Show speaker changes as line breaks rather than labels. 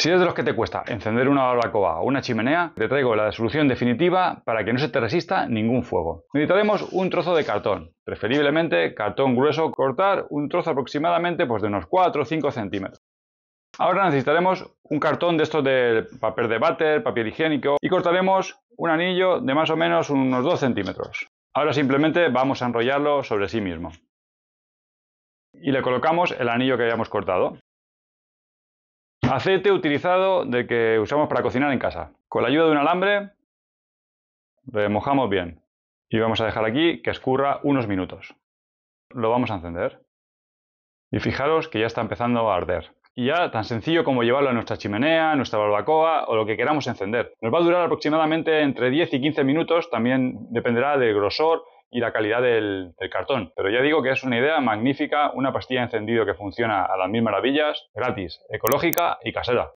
Si eres de los que te cuesta encender una barbacoa o una chimenea, te traigo la solución definitiva para que no se te resista ningún fuego. Necesitaremos un trozo de cartón, preferiblemente cartón grueso, cortar un trozo aproximadamente pues, de unos 4 o 5 centímetros. Ahora necesitaremos un cartón de estos de papel de váter, papel higiénico y cortaremos un anillo de más o menos unos 2 centímetros. Ahora simplemente vamos a enrollarlo sobre sí mismo. Y le colocamos el anillo que hayamos cortado. Aceite utilizado de que usamos para cocinar en casa. Con la ayuda de un alambre remojamos bien y vamos a dejar aquí que escurra unos minutos. Lo vamos a encender y fijaros que ya está empezando a arder. Y ya tan sencillo como llevarlo a nuestra chimenea, nuestra barbacoa o lo que queramos encender. Nos va a durar aproximadamente entre 10 y 15 minutos, también dependerá del grosor y la calidad del, cartón. Pero ya digo que es una idea magnífica, una pastilla encendido que funciona a las mil maravillas, gratis, ecológica y casera.